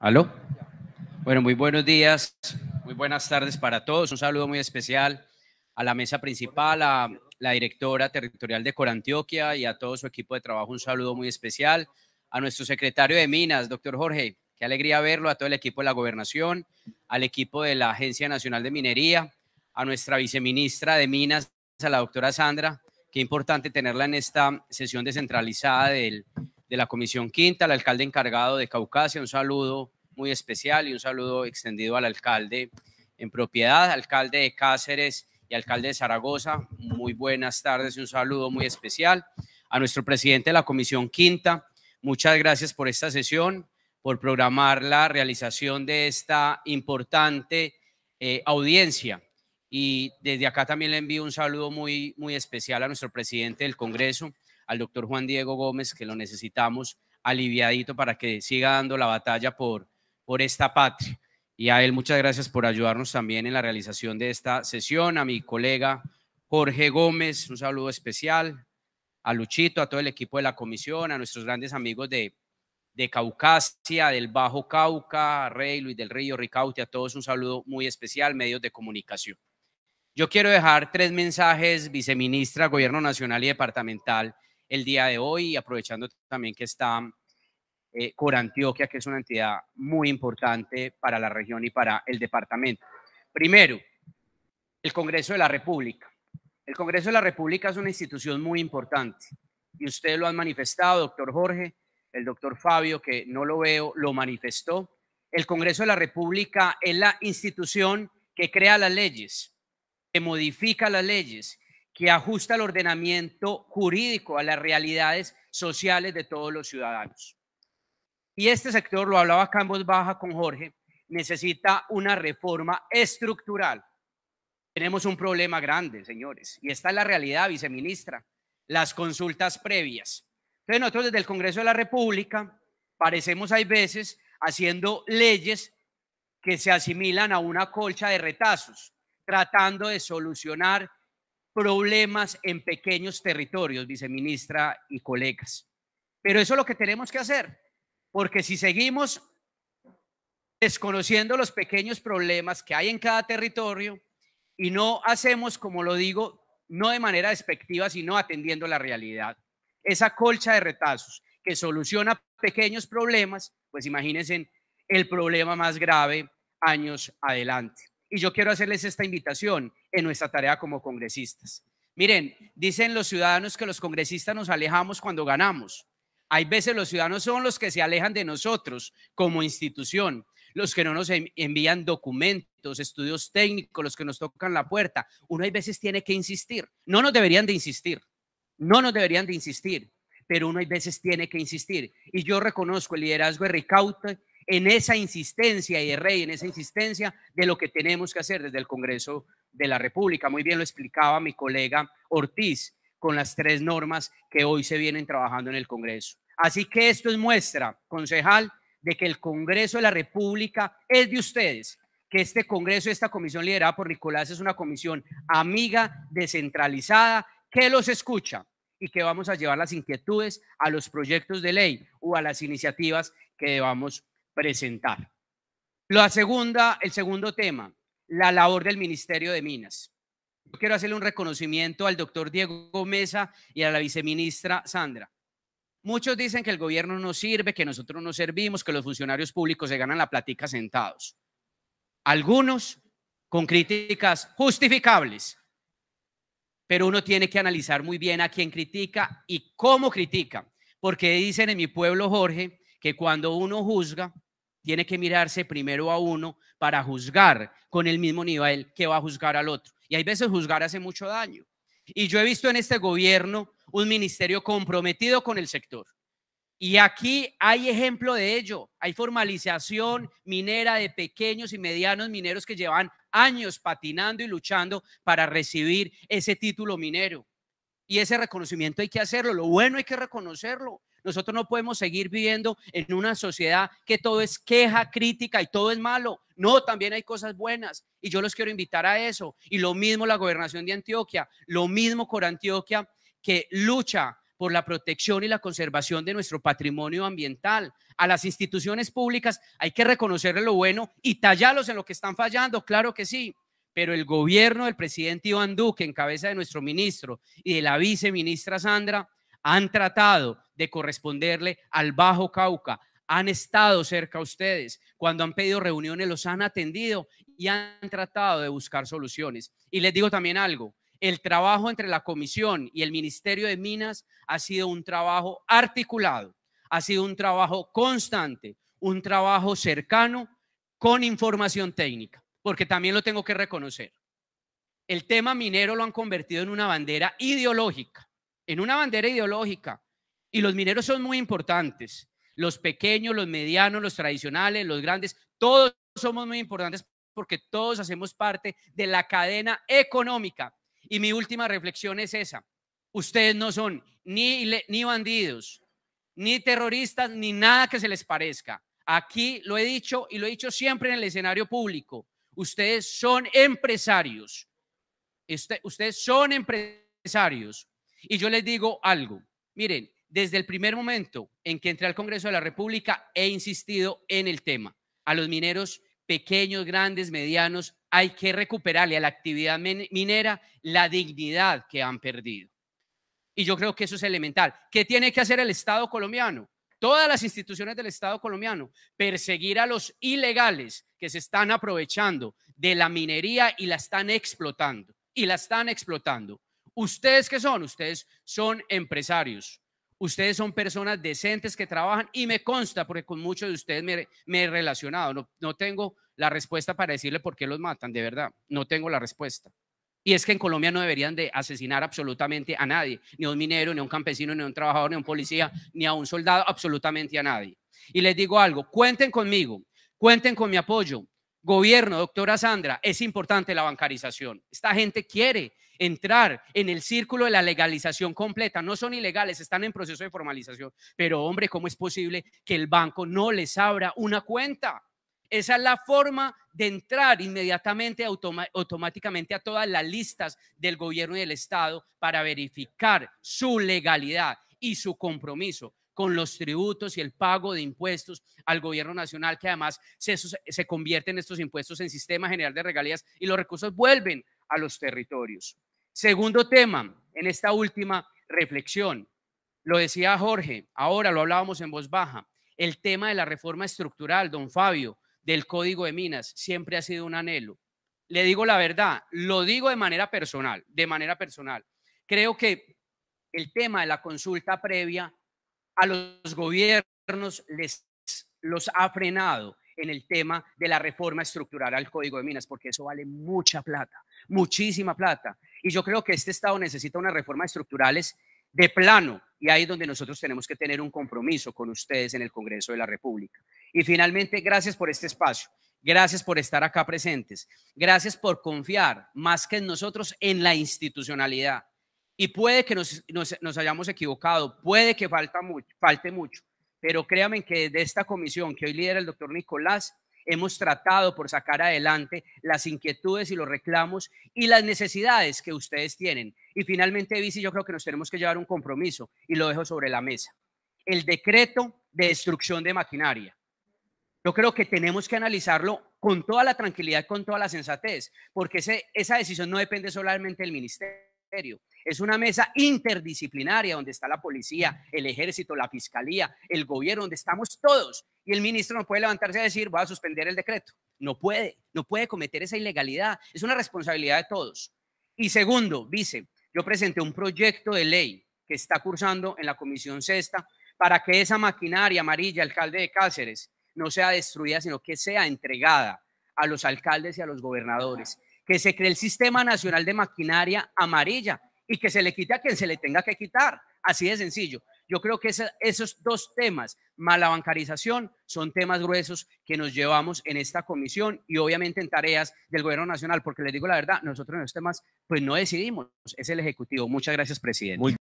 ¿Aló? Bueno, muy buenos días, muy buenas tardes para todos. Un saludo muy especial a la mesa principal, a la directora territorial de Corantioquia y a todo su equipo de trabajo. Un saludo muy especial a nuestro secretario de Minas, doctor Jorge. Qué alegría verlo, a todo el equipo de la gobernación, al equipo de la Agencia Nacional de Minería, a nuestra viceministra de Minas, a la doctora Sandra. Qué importante tenerla en esta sesión descentralizada del de la Comisión Quinta, al alcalde encargado de Caucasia, un saludo muy especial y un saludo extendido al alcalde en propiedad, alcalde de Cáceres y alcalde de Zaragoza, muy buenas tardes y un saludo muy especial a nuestro presidente de la Comisión Quinta. Muchas gracias por esta sesión, por programar la realización de esta importante eh, audiencia. Y desde acá también le envío un saludo muy, muy especial a nuestro presidente del Congreso, al doctor Juan Diego Gómez, que lo necesitamos aliviadito para que siga dando la batalla por, por esta patria. Y a él muchas gracias por ayudarnos también en la realización de esta sesión, a mi colega Jorge Gómez, un saludo especial, a Luchito, a todo el equipo de la comisión, a nuestros grandes amigos de, de Caucasia, del Bajo Cauca, a Rey, Luis del Río, Ricauti, a todos un saludo muy especial, medios de comunicación. Yo quiero dejar tres mensajes, viceministra, Gobierno Nacional y Departamental, el día de hoy, aprovechando también que está eh, Antioquia que es una entidad muy importante para la región y para el departamento. Primero, el Congreso de la República. El Congreso de la República es una institución muy importante y ustedes lo han manifestado, doctor Jorge, el doctor Fabio, que no lo veo, lo manifestó. El Congreso de la República es la institución que crea las leyes, que modifica las leyes, que ajusta el ordenamiento jurídico a las realidades sociales de todos los ciudadanos. Y este sector, lo hablaba acá baja con Jorge, necesita una reforma estructural. Tenemos un problema grande, señores, y esta es la realidad, viceministra, las consultas previas. Entonces nosotros desde el Congreso de la República parecemos hay veces haciendo leyes que se asimilan a una colcha de retazos, tratando de solucionar problemas en pequeños territorios, viceministra y colegas. Pero eso es lo que tenemos que hacer, porque si seguimos desconociendo los pequeños problemas que hay en cada territorio y no hacemos, como lo digo, no de manera despectiva, sino atendiendo la realidad. Esa colcha de retazos que soluciona pequeños problemas, pues imagínense el problema más grave años adelante. Y yo quiero hacerles esta invitación en nuestra tarea como congresistas. Miren, dicen los ciudadanos que los congresistas nos alejamos cuando ganamos. Hay veces los ciudadanos son los que se alejan de nosotros como institución, los que no nos envían documentos, estudios técnicos, los que nos tocan la puerta. Uno hay veces tiene que insistir. No nos deberían de insistir. No nos deberían de insistir pero uno hay veces tiene que insistir. Y yo reconozco el liderazgo de Ricaute en esa insistencia y eh, de rey en esa insistencia de lo que tenemos que hacer desde el Congreso de la República. Muy bien lo explicaba mi colega Ortiz con las tres normas que hoy se vienen trabajando en el Congreso. Así que esto es muestra, concejal, de que el Congreso de la República es de ustedes, que este Congreso, esta comisión liderada por Nicolás es una comisión amiga, descentralizada, que los escucha y que vamos a llevar las inquietudes a los proyectos de ley o a las iniciativas que debamos presentar. La segunda, el segundo tema, la labor del Ministerio de Minas. quiero hacerle un reconocimiento al doctor Diego Mesa y a la viceministra Sandra. Muchos dicen que el gobierno no sirve, que nosotros no servimos, que los funcionarios públicos se ganan la platica sentados. Algunos con críticas justificables, pero uno tiene que analizar muy bien a quién critica y cómo critica, porque dicen en mi pueblo, Jorge, que cuando uno juzga, tiene que mirarse primero a uno para juzgar con el mismo nivel que va a juzgar al otro. Y hay veces juzgar hace mucho daño. Y yo he visto en este gobierno un ministerio comprometido con el sector. Y aquí hay ejemplo de ello. Hay formalización minera de pequeños y medianos mineros que llevan años patinando y luchando para recibir ese título minero. Y ese reconocimiento hay que hacerlo. Lo bueno hay que reconocerlo. Nosotros no podemos seguir viviendo en una sociedad que todo es queja, crítica y todo es malo. No, también hay cosas buenas y yo los quiero invitar a eso. Y lo mismo la gobernación de Antioquia, lo mismo con Antioquia que lucha por la protección y la conservación de nuestro patrimonio ambiental. A las instituciones públicas hay que reconocerle lo bueno y tallarlos en lo que están fallando, claro que sí. Pero el gobierno del presidente Iván Duque, en cabeza de nuestro ministro y de la viceministra Sandra, han tratado de corresponderle al Bajo Cauca. Han estado cerca a ustedes. Cuando han pedido reuniones, los han atendido y han tratado de buscar soluciones. Y les digo también algo, el trabajo entre la comisión y el Ministerio de Minas ha sido un trabajo articulado, ha sido un trabajo constante, un trabajo cercano con información técnica, porque también lo tengo que reconocer. El tema minero lo han convertido en una bandera ideológica, en una bandera ideológica. Y los mineros son muy importantes. Los pequeños, los medianos, los tradicionales, los grandes, todos somos muy importantes porque todos hacemos parte de la cadena económica. Y mi última reflexión es esa. Ustedes no son ni, ni bandidos, ni terroristas, ni nada que se les parezca. Aquí lo he dicho y lo he dicho siempre en el escenario público. Ustedes son empresarios. Este, ustedes son empresarios. Y yo les digo algo. Miren, desde el primer momento en que entré al Congreso de la República, he insistido en el tema. A los mineros pequeños, grandes, medianos, hay que recuperarle a la actividad minera la dignidad que han perdido. Y yo creo que eso es elemental. ¿Qué tiene que hacer el Estado colombiano? Todas las instituciones del Estado colombiano, perseguir a los ilegales que se están aprovechando de la minería y la están explotando. Y la están explotando. ¿Ustedes que son? Ustedes son empresarios ustedes son personas decentes que trabajan y me consta porque con muchos de ustedes me, he relacionado. No, no, tengo la respuesta para decirle por qué los matan, de verdad, no tengo la respuesta. Y es que en Colombia no deberían de asesinar absolutamente a nadie, ni a un minero, ni a un campesino, ni a un trabajador, ni a un policía, ni a un soldado, absolutamente a nadie. Y les digo algo, cuenten conmigo, cuenten con mi apoyo. Gobierno, doctora Sandra, es importante la bancarización. Esta gente quiere entrar en el círculo de la legalización completa. No son ilegales, están en proceso de formalización. Pero hombre, ¿cómo es posible que el banco no les abra una cuenta? Esa es la forma de entrar inmediatamente, automáticamente a todas las listas del gobierno y del Estado para verificar su legalidad y su compromiso con los tributos y el pago de impuestos al gobierno nacional, que además se, convierten estos impuestos en sistema general de regalías y los recursos vuelven a los territorios. Segundo tema, en esta última reflexión, lo decía Jorge, ahora lo hablábamos en voz baja, el tema de la reforma estructural, don Fabio, del Código de Minas, siempre ha sido un anhelo. Le digo la verdad, lo digo de manera personal, de manera personal. Creo que el tema de la consulta previa a los gobiernos les los ha frenado en el tema de la reforma estructural al Código de Minas, porque eso vale mucha plata, muchísima plata. Y yo creo que este Estado necesita unas reformas estructurales de plano. Y ahí es donde nosotros tenemos que tener un compromiso con ustedes en el Congreso de la República. Y finalmente, gracias por este espacio. Gracias por estar acá presentes. Gracias por confiar más que en nosotros en la institucionalidad. Y puede que nos, hayamos equivocado, puede que falta mucho, falte mucho, pero créanme que de esta comisión que hoy lidera el doctor Nicolás, hemos tratado por sacar adelante las inquietudes y los reclamos y las necesidades que ustedes tienen. Y finalmente, Vici, yo creo que nos tenemos que llevar un compromiso y lo dejo sobre la mesa. El decreto de destrucción de maquinaria. Yo creo que tenemos que analizarlo con toda la tranquilidad, con toda la sensatez, porque esa decisión no depende solamente del ministerio es una mesa interdisciplinaria donde está la policía, el ejército, la fiscalía, el gobierno, donde estamos todos. Y el ministro no puede levantarse a decir, voy a suspender el decreto. No puede, no puede cometer esa ilegalidad. Es una responsabilidad de todos. Y segundo, dice, yo presenté un proyecto de ley que está cursando en la Comisión Sexta para que esa maquinaria amarilla, alcalde de Cáceres, no sea destruida, sino que sea entregada a los alcaldes y a los gobernadores que se cree el Sistema Nacional de Maquinaria Amarilla y que se le quite a quien se le tenga que quitar. Así de sencillo. Yo creo que esos dos temas, mala bancarización, son temas gruesos que nos llevamos en esta comisión y obviamente en tareas del gobierno nacional, porque les digo la verdad, nosotros en los temas, pues no decidimos, es el Ejecutivo. Muchas gracias, presidente.